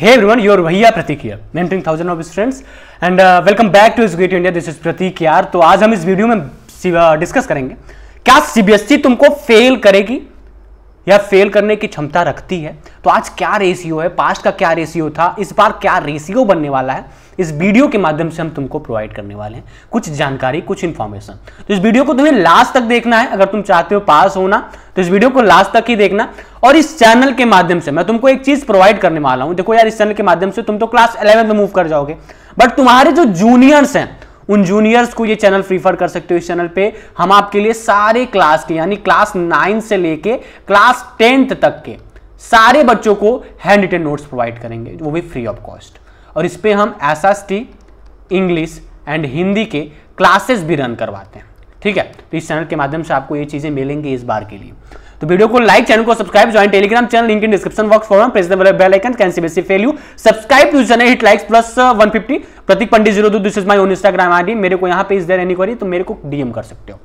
Hey everyone, your भैया प्रतीक here, mentoring thousand of students and uh, welcome back to Great India. This is प्रतीक यार तो आज हम इस वीडियो में डिस्कस करेंगे क्या सीबीएसई तुमको फेल करेगी या फेल करने की क्षमता रखती है तो आज क्या रेशियो है पास्ट का क्या रेशियो था इस बार क्या रेशियो बनने वाला है इस वीडियो के माध्यम से हम तुमको प्रोवाइड करने वाले हैं कुछ जानकारी कुछ इन्फॉर्मेशन तो इस वीडियो को तुम्हें लास्ट तक देखना है अगर तुम चाहते हो पास होना तो इस वीडियो को लास्ट तक ही देखना और इस चैनल के माध्यम से मैं तुमको एक चीज प्रोवाइड करने वाला हूं देखो यार इस चैनल के माध्यम से तुम तो क्लास इलेवन में मूव कर जाओगे बट तुम्हारे जो जूनियर्स हैं उन जूनियर्स को ये चैनल प्रीफर कर सकते हो इस चैनल पे हम आपके लिए सारे क्लास के यानी क्लास नाइन से लेके क्लास टेंथ तक के सारे बच्चों को हैंड रिटेन नोट्स प्रोवाइड करेंगे वो भी फ्री ऑफ कॉस्ट और इस पर हम S S T English and Hindi के क्लासेस भी रन करवाते हैं ठीक है तो इस चैनल के माध्यम से आपको ये चीज़ें मिलेंगी इस बार के लिए तो वीडियो को लाइक चैनल को subscribe join Telegram channel link in description box for press bell icon can CBSE fail you subscribe to channel hit likes plus 150 fifty Pratik Pandit zero two this is my own Instagram ID मेरे को यहाँ पे इस there any query तो मेरे को DM कर सकते हो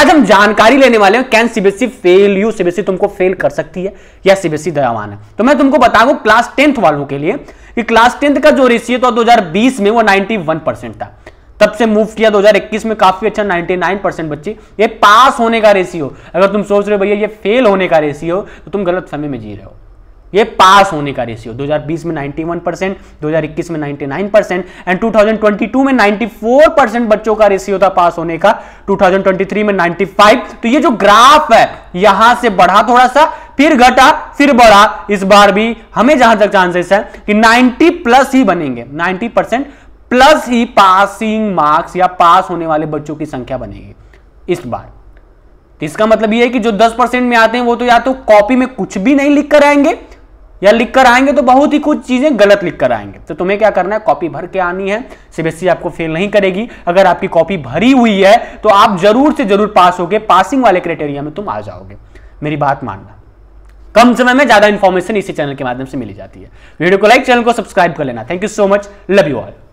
आज हम जानकारी लेने वाले हैं can CBSE fail you CBSE तुमको फेल कर सकती है या सीबीएसई दयावान है तो मैं तुमको बता दूं क्लास टेंथ वालों के लिए कि क्लास टेंथ का जो रेशियो था 2020 में वो 91 परसेंट था तब से मूव किया 2021 में काफी अच्छा 99 परसेंट बच्चे ये पास होने का रेशियो अगर तुम सोच रहे हो भैया ये फेल होने का रेशियो तो तुम गलत समय में जी रहे हो ये पास होने का रेशियो 2020 में 91 परसेंट दो में 99 परसेंट एंड 2022 में 94 परसेंट बच्चों का रेशियो था पास होने का 2023 में 95 तो ये जो ग्राफ है यहां से बढ़ा थोड़ा सा फिर घटा फिर बढ़ा इस बार भी हमें जहां तक चांसेस है कि 90 प्लस ही बनेंगे 90 परसेंट प्लस ही पासिंग मार्क्स या पास होने वाले बच्चों की संख्या बनेगी इस बार तो इसका मतलब यह है कि जो 10 परसेंट में आते हैं वो तो या तो कॉपी में कुछ भी नहीं लिख कर आएंगे या लिख कर आएंगे तो बहुत ही कुछ चीजें गलत लिख कर आएंगे तो तुम्हें क्या करना है कॉपी भर के आनी है सीबीएसई e आपको फेल नहीं करेगी अगर आपकी कॉपी भरी हुई है तो आप जरूर से जरूर पास होगे पासिंग वाले क्राइटेरिया में तुम आ जाओगे मेरी बात मानना कम समय में ज्यादा इंफॉर्मेशन इसी चैनल के माध्यम से मिली जाती है वीडियो को लाइक चैनल को सब्सक्राइब कर लेना thank you so much love you all